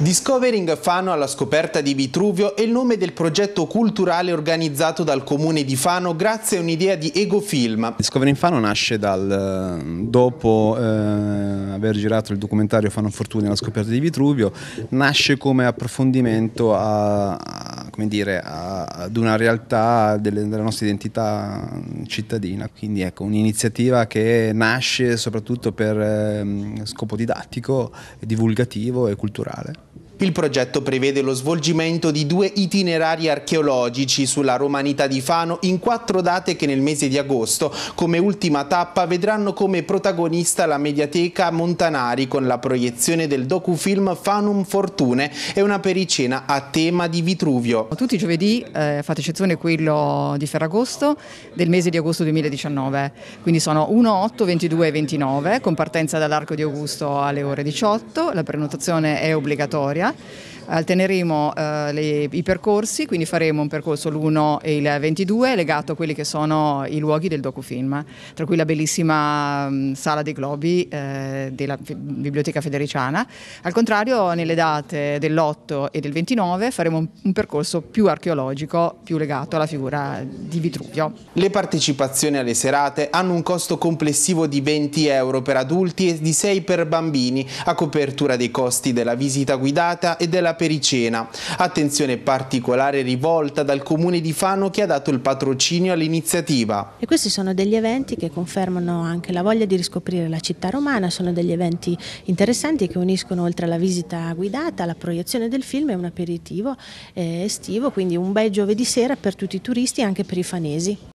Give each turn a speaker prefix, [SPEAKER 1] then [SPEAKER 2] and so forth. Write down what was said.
[SPEAKER 1] Discovering Fano alla scoperta di Vitruvio è il nome del progetto culturale organizzato dal comune di Fano grazie a un'idea di Egofilm.
[SPEAKER 2] Discovering Fano nasce dal, eh, dopo eh, aver girato il documentario Fano Fortuna alla scoperta di Vitruvio, nasce come approfondimento a, dire, a, ad una realtà delle, della nostra identità cittadina. Quindi ecco, un'iniziativa che nasce soprattutto per eh, scopo didattico, divulgativo e culturale.
[SPEAKER 1] Il progetto prevede lo svolgimento di due itinerari archeologici sulla romanità di Fano in quattro date che nel mese di agosto, come ultima tappa, vedranno come protagonista la mediateca Montanari con la proiezione del docufilm Fanum Fortune e una pericena a tema di Vitruvio.
[SPEAKER 3] Tutti i giovedì, eh, fate eccezione quello di Ferragosto, del mese di agosto 2019, quindi sono 1, 8, 22 e 29, con partenza dall'Arco di Augusto alle ore 18, la prenotazione è obbligatoria Alteneremo eh, eh, le, i percorsi, quindi faremo un percorso l'1 e il 22 legato a quelli che sono i luoghi del docufilm, tra cui la bellissima mh, mm, sala dei globi eh, della F- Biblioteca Federiciana. Al contrario, nelle date dell'8 e del 29 faremo un, un percorso più archeologico, più legato alla figura di Vitruvio.
[SPEAKER 1] Le partecipazioni alle serate hanno un costo complessivo di 20 euro per adulti e di 6 per bambini, a copertura dei costi della visita guidata Cascata e della Pericena. Attenzione particolare rivolta dal comune di Fano che ha dato il patrocinio all'iniziativa.
[SPEAKER 4] E questi sono degli eventi che confermano anche la voglia di riscoprire la città romana, sono degli eventi interessanti che uniscono oltre alla visita guidata, la proiezione del film e un aperitivo eh, estivo, quindi un bel giovedì sera per tutti i turisti e anche per i fanesi.